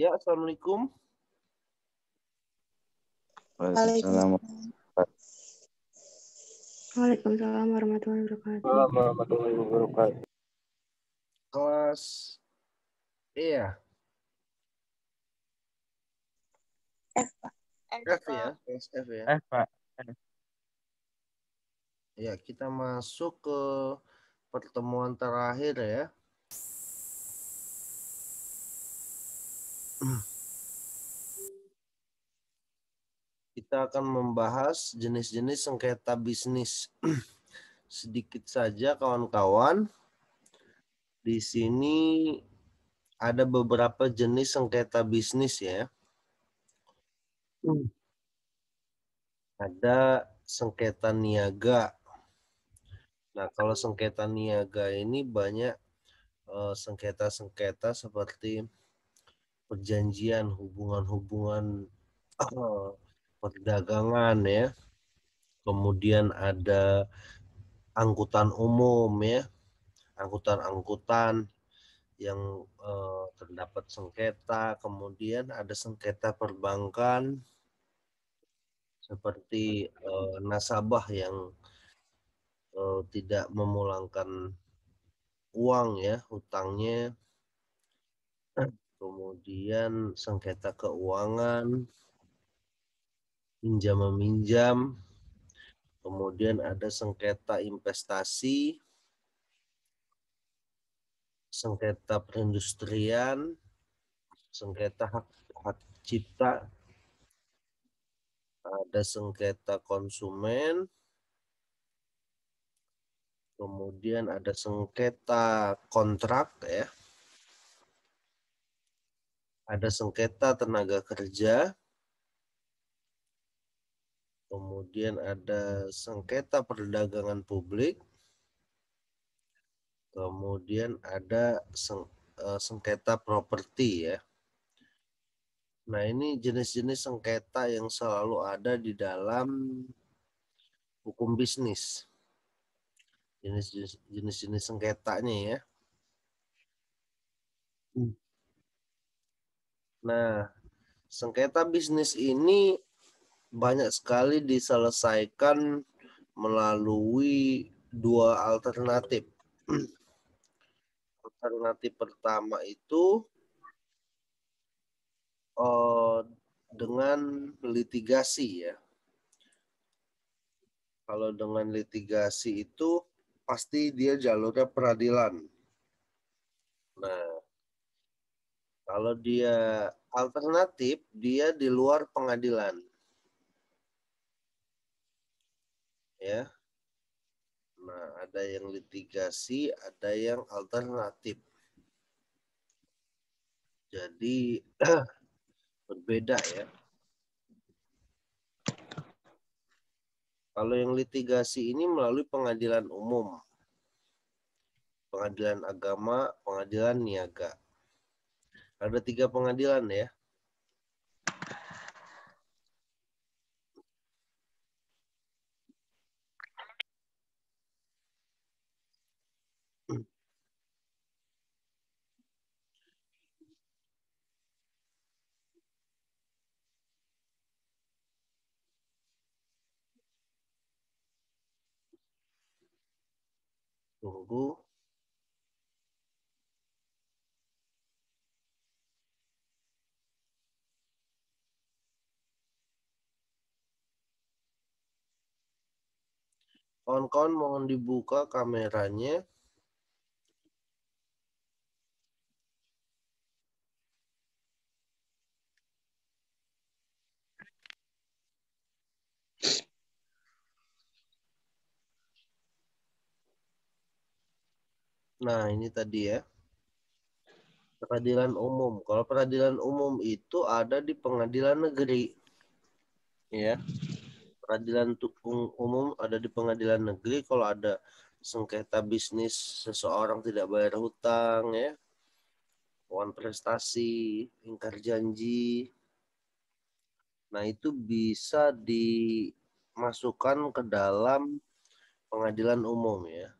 Ya, assalamualaikum. Waalaikumsalam. Waalaikumsalam warahmatullahi wabarakatuh. Waalaikumsalam warahmatullahi wabarakatuh. Kelas iya. F, Pak. Ya? F ya, F ya. F, Pak. Ya, kita masuk ke pertemuan terakhir ya. Kita akan membahas jenis-jenis sengketa bisnis. Sedikit saja kawan-kawan. Di sini ada beberapa jenis sengketa bisnis ya. Hmm. Ada sengketa niaga. Nah, kalau sengketa niaga ini banyak eh, sengketa-sengketa seperti perjanjian, hubungan-hubungan perdagangan ya. Kemudian ada angkutan umum ya, angkutan-angkutan yang eh, terdapat sengketa, kemudian ada sengketa perbankan seperti eh, nasabah yang eh, tidak memulangkan uang ya, hutangnya kemudian sengketa keuangan, pinjam meminjam, kemudian ada sengketa investasi, sengketa perindustrian, sengketa hak, hak cipta, ada sengketa konsumen, kemudian ada sengketa kontrak ya ada sengketa tenaga kerja, kemudian ada sengketa perdagangan publik, kemudian ada seng, uh, sengketa properti ya. Nah ini jenis-jenis sengketa yang selalu ada di dalam hukum bisnis. Jenis-jenis sengketanya ya. Hmm. Nah, sengketa bisnis ini banyak sekali diselesaikan melalui dua alternatif. Alternatif pertama itu eh, dengan litigasi ya. Kalau dengan litigasi itu pasti dia jalurnya peradilan. Nah, kalau dia alternatif, dia di luar pengadilan. Ya. Nah, ada yang litigasi, ada yang alternatif. Jadi berbeda ya. Kalau yang litigasi ini melalui pengadilan umum, pengadilan agama, pengadilan niaga. Ada tiga pengadilan ya. Kawan-kawan mohon dibuka kameranya. Nah, ini tadi ya. Peradilan umum. Kalau peradilan umum itu ada di pengadilan negeri. Ya peradilan um-, umum ada di pengadilan negeri kalau ada sengketa bisnis seseorang tidak bayar hutang ya lawan prestasi ingkar janji nah itu bisa dimasukkan ke dalam pengadilan umum ya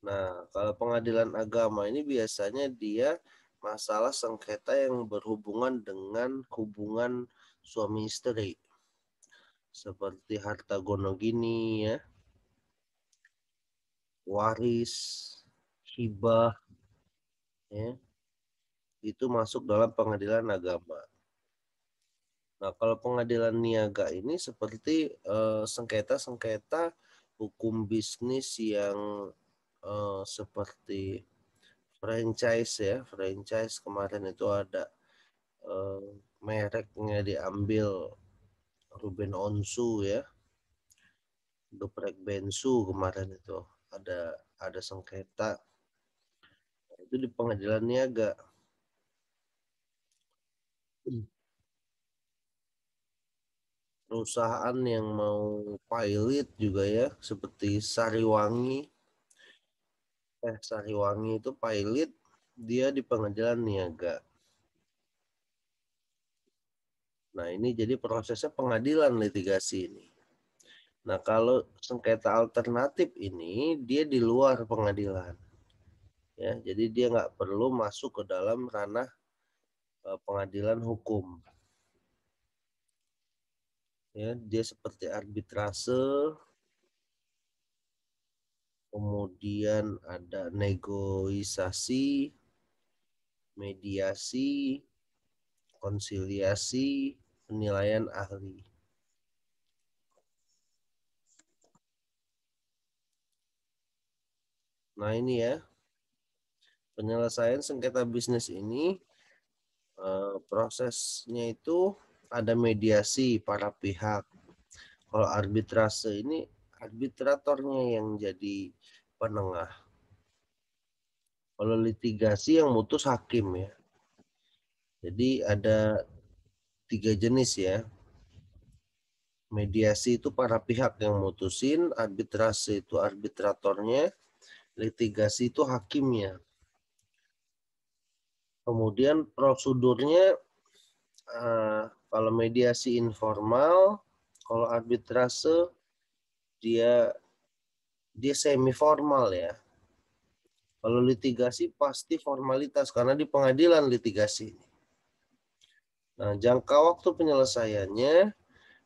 nah kalau pengadilan agama ini biasanya dia masalah sengketa yang berhubungan dengan hubungan suami istri seperti harta gono gini ya waris hibah ya itu masuk dalam pengadilan agama nah kalau pengadilan niaga ini seperti eh, sengketa sengketa hukum bisnis yang eh, seperti franchise ya franchise kemarin itu ada eh, mereknya diambil Ruben Onsu ya Duprek Bensu kemarin itu ada ada sengketa itu di pengadilan niaga perusahaan yang mau pilot juga ya seperti Sariwangi eh Sariwangi itu pilot dia di pengadilan niaga Nah, ini jadi prosesnya pengadilan litigasi ini. Nah, kalau sengketa alternatif ini dia di luar pengadilan. Ya, jadi dia nggak perlu masuk ke dalam ranah eh, pengadilan hukum. Ya, dia seperti arbitrase, kemudian ada negosiasi, mediasi, konsiliasi, penilaian ahli. Nah ini ya, penyelesaian sengketa bisnis ini eh, prosesnya itu ada mediasi para pihak. Kalau arbitrase ini arbitratornya yang jadi penengah. Kalau litigasi yang mutus hakim ya. Jadi ada tiga jenis ya. Mediasi itu para pihak yang mutusin, arbitrase itu arbitratornya, litigasi itu hakimnya. Kemudian prosedurnya eh, kalau mediasi informal, kalau arbitrase dia dia semi formal ya. Kalau litigasi pasti formalitas karena di pengadilan litigasi ini. Nah, jangka waktu penyelesaiannya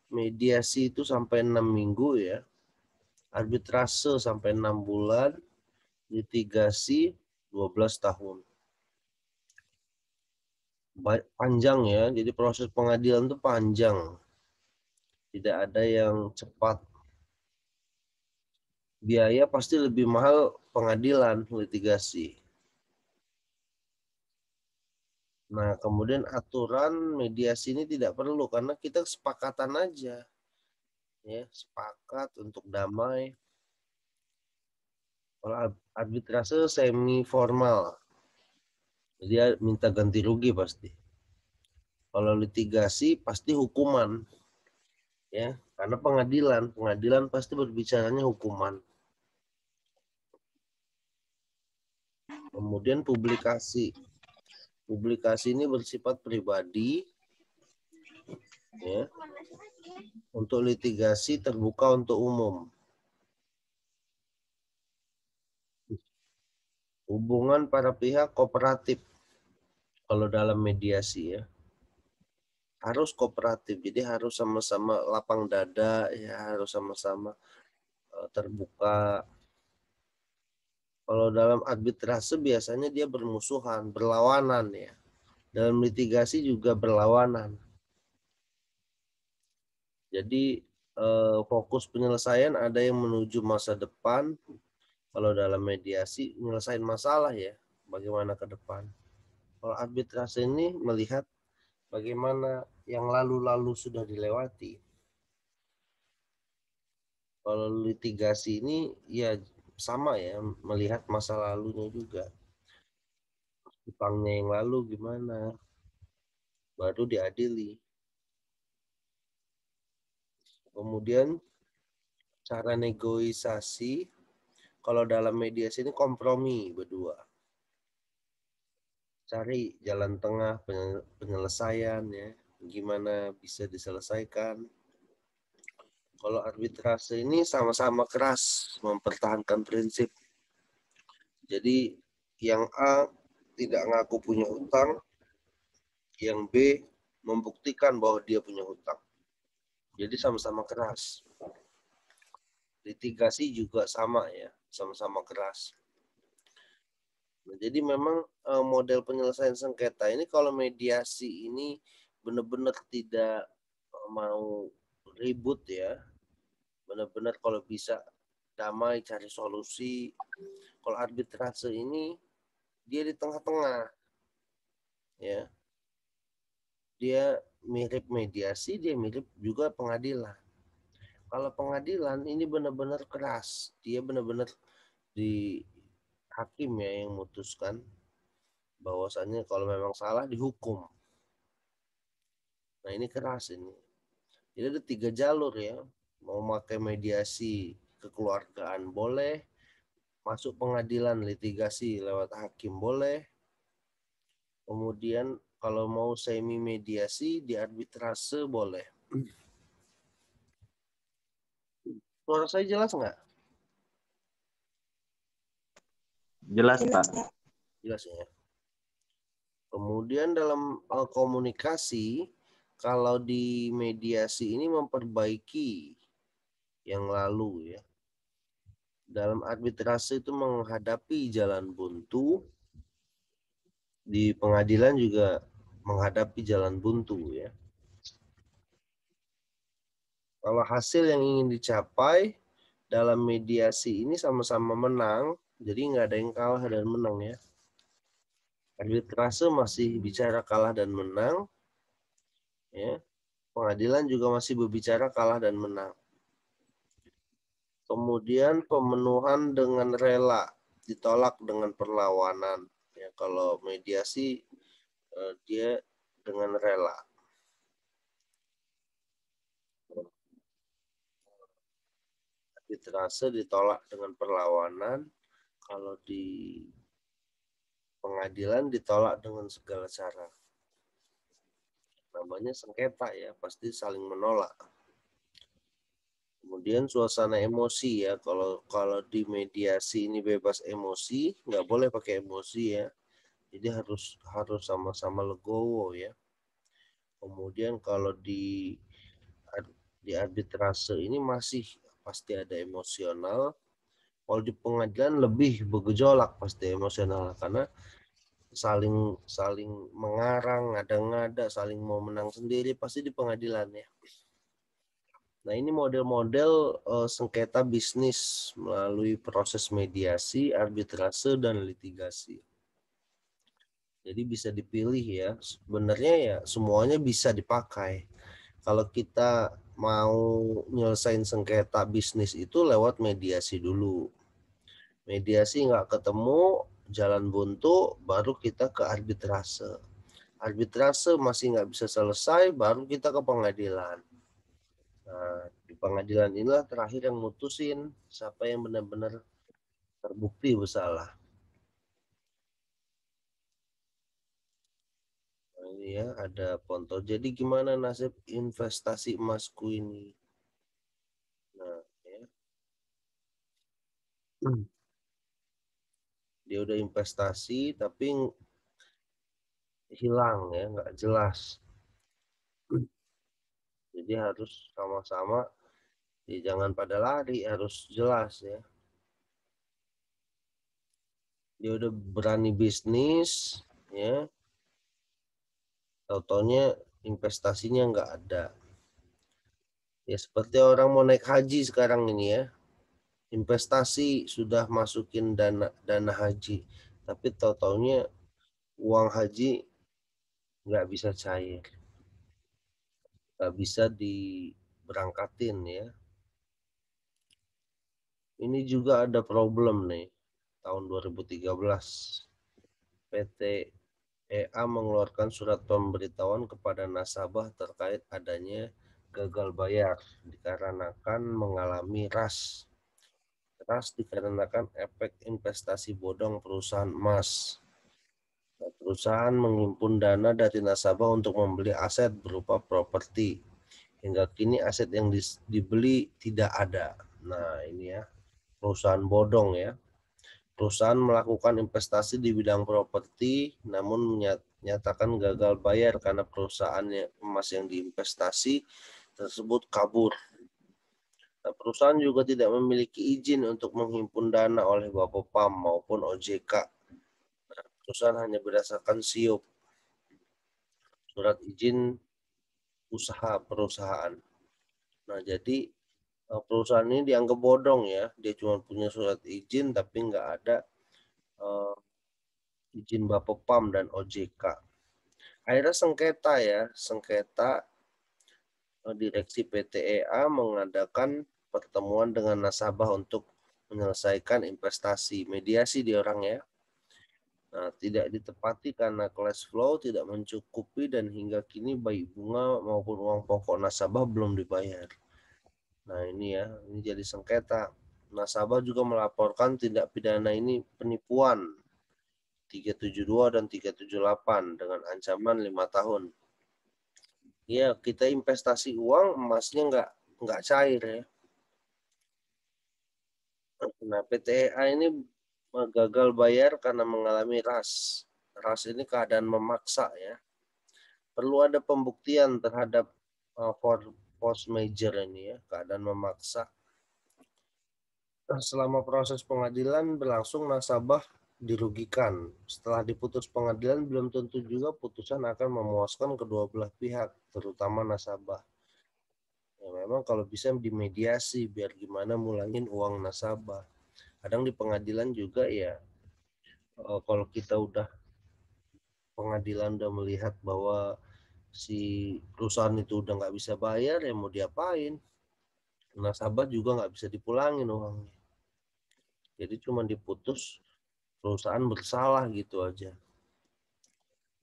mediasi itu sampai enam minggu ya. Arbitrase sampai enam bulan, litigasi 12 tahun. Panjang ya, jadi proses pengadilan itu panjang. Tidak ada yang cepat. Biaya pasti lebih mahal pengadilan litigasi. Nah, kemudian aturan mediasi ini tidak perlu karena kita sepakatan aja. Ya, sepakat untuk damai. Kalau arbitrase semi formal. Dia minta ganti rugi pasti. Kalau litigasi pasti hukuman. Ya, karena pengadilan, pengadilan pasti berbicaranya hukuman. Kemudian publikasi Publikasi ini bersifat pribadi. Ya. Untuk litigasi terbuka untuk umum. Hubungan para pihak kooperatif. Kalau dalam mediasi ya harus kooperatif jadi harus sama-sama lapang dada ya harus sama-sama eh, terbuka kalau dalam arbitrase biasanya dia bermusuhan, berlawanan ya. Dalam litigasi juga berlawanan. Jadi eh, fokus penyelesaian ada yang menuju masa depan. Kalau dalam mediasi menyelesaikan masalah ya, bagaimana ke depan. Kalau arbitrase ini melihat bagaimana yang lalu-lalu sudah dilewati. Kalau litigasi ini ya sama ya melihat masa lalunya juga Jepangnya yang lalu gimana baru diadili kemudian cara negosiasi kalau dalam mediasi ini kompromi berdua cari jalan tengah penyelesaian ya gimana bisa diselesaikan kalau arbitrase ini sama-sama keras mempertahankan prinsip. Jadi yang A tidak ngaku punya hutang, yang B membuktikan bahwa dia punya hutang. Jadi sama-sama keras. Litigasi juga sama ya, sama-sama keras. Nah, jadi memang eh, model penyelesaian sengketa ini kalau mediasi ini benar-benar tidak mau ribut ya benar-benar kalau bisa damai cari solusi kalau arbitrase ini dia di tengah-tengah ya dia mirip mediasi dia mirip juga pengadilan kalau pengadilan ini benar-benar keras dia benar-benar di hakim ya yang memutuskan bahwasannya kalau memang salah dihukum nah ini keras ini jadi ada tiga jalur ya. Mau pakai mediasi kekeluargaan boleh, masuk pengadilan litigasi lewat hakim boleh. Kemudian kalau mau semi mediasi di arbitrase boleh. Suara saya jelas nggak? Jelas, Pak. Jelas ya. Kemudian dalam eh, komunikasi kalau di mediasi ini memperbaiki yang lalu ya. Dalam arbitrase itu menghadapi jalan buntu. Di pengadilan juga menghadapi jalan buntu ya. Kalau hasil yang ingin dicapai dalam mediasi ini sama-sama menang, jadi nggak ada yang kalah dan menang ya. Arbitrase masih bicara kalah dan menang, Ya. Pengadilan juga masih berbicara kalah dan menang. Kemudian pemenuhan dengan rela ditolak dengan perlawanan. Ya, kalau mediasi eh, dia dengan rela. Arbitrase ditolak dengan perlawanan. Kalau di pengadilan ditolak dengan segala cara namanya sengketa ya pasti saling menolak kemudian suasana emosi ya kalau kalau di mediasi ini bebas emosi nggak boleh pakai emosi ya jadi harus harus sama-sama legowo ya kemudian kalau di di arbitrase ini masih pasti ada emosional kalau di pengadilan lebih bergejolak pasti emosional karena saling saling mengarang, ngada-ngada, saling mau menang sendiri pasti di pengadilan ya. Nah, ini model-model uh, sengketa bisnis melalui proses mediasi, arbitrase, dan litigasi. Jadi bisa dipilih ya. Sebenarnya ya semuanya bisa dipakai. Kalau kita mau nyelesain sengketa bisnis itu lewat mediasi dulu. Mediasi nggak ketemu, jalan buntu, baru kita ke arbitrase. Arbitrase masih nggak bisa selesai, baru kita ke pengadilan. Nah, di pengadilan inilah terakhir yang mutusin siapa yang benar-benar terbukti bersalah. Nah, ini ya, ada Ponto. Jadi gimana nasib investasi emasku ini? Nah, ya. Hmm dia udah investasi tapi hilang ya nggak jelas jadi harus sama-sama ya jangan pada lari harus jelas ya dia udah berani bisnis ya tautonya investasinya nggak ada ya seperti orang mau naik haji sekarang ini ya investasi sudah masukin dana dana haji tapi totalnya uang haji nggak bisa cair nggak bisa diberangkatin ya ini juga ada problem nih tahun 2013 PT EA mengeluarkan surat pemberitahuan kepada nasabah terkait adanya gagal bayar dikarenakan mengalami ras keras dikarenakan efek investasi bodong perusahaan emas. Perusahaan menghimpun dana dari nasabah untuk membeli aset berupa properti. Hingga kini aset yang dibeli tidak ada. Nah, ini ya. Perusahaan bodong ya. Perusahaan melakukan investasi di bidang properti namun menyatakan gagal bayar karena perusahaannya emas yang diinvestasi tersebut kabur Nah, perusahaan juga tidak memiliki izin untuk menghimpun dana oleh Bapak Pam maupun OJK. Nah, perusahaan hanya berdasarkan SIUP, surat izin usaha perusahaan. Nah, jadi eh, perusahaan ini dianggap bodong ya, dia cuma punya surat izin tapi nggak ada uh, izin Pam dan OJK. Akhirnya sengketa ya, sengketa eh, direksi PTEA mengadakan pertemuan dengan nasabah untuk menyelesaikan investasi. Mediasi di orang ya. Nah, tidak ditepati karena cash flow tidak mencukupi dan hingga kini baik bunga maupun uang pokok nasabah belum dibayar. Nah, ini ya, ini jadi sengketa. Nasabah juga melaporkan tindak pidana ini penipuan 372 dan 378 dengan ancaman 5 tahun. Ya, kita investasi uang emasnya nggak nggak cair ya Nah, PTEA ini gagal bayar karena mengalami ras. Ras ini keadaan memaksa ya. Perlu ada pembuktian terhadap uh, for force major ini ya, keadaan memaksa. selama proses pengadilan berlangsung nasabah dirugikan. Setelah diputus pengadilan belum tentu juga putusan akan memuaskan kedua belah pihak, terutama nasabah memang kalau bisa dimediasi biar gimana mulangin uang nasabah kadang di pengadilan juga ya eh, kalau kita udah pengadilan udah melihat bahwa si perusahaan itu udah nggak bisa bayar ya mau diapain nasabah juga nggak bisa dipulangin uangnya jadi cuma diputus perusahaan bersalah gitu aja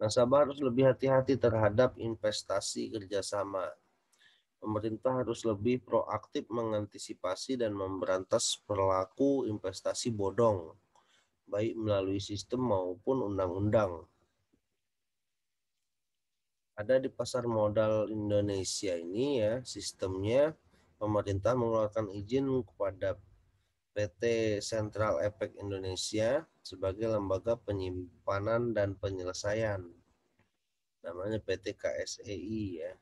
nasabah harus lebih hati-hati terhadap investasi kerjasama pemerintah harus lebih proaktif mengantisipasi dan memberantas perilaku investasi bodong, baik melalui sistem maupun undang-undang. Ada di pasar modal Indonesia ini ya, sistemnya pemerintah mengeluarkan izin kepada PT Central Efek Indonesia sebagai lembaga penyimpanan dan penyelesaian. Namanya PT KSEI ya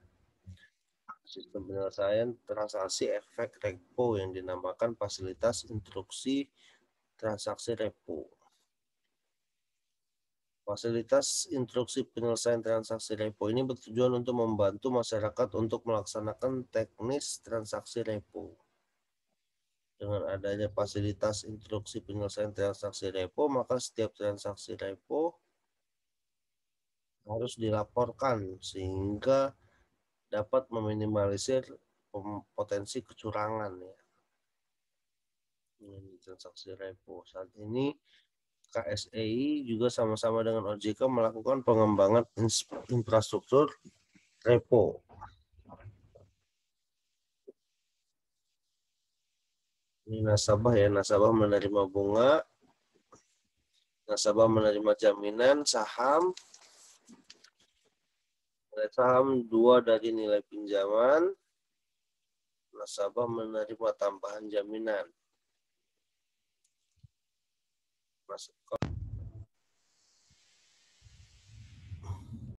sistem penyelesaian transaksi efek repo yang dinamakan fasilitas instruksi transaksi repo. Fasilitas instruksi penyelesaian transaksi repo ini bertujuan untuk membantu masyarakat untuk melaksanakan teknis transaksi repo. Dengan adanya fasilitas instruksi penyelesaian transaksi repo, maka setiap transaksi repo harus dilaporkan sehingga dapat meminimalisir potensi kecurangan ya. Ini transaksi repo. Saat ini KSEI juga sama-sama dengan OJK melakukan pengembangan infrastruktur repo. Ini nasabah ya, nasabah menerima bunga, nasabah menerima jaminan saham, nilai saham, dua dari nilai pinjaman, nasabah menerima tambahan jaminan. Masuk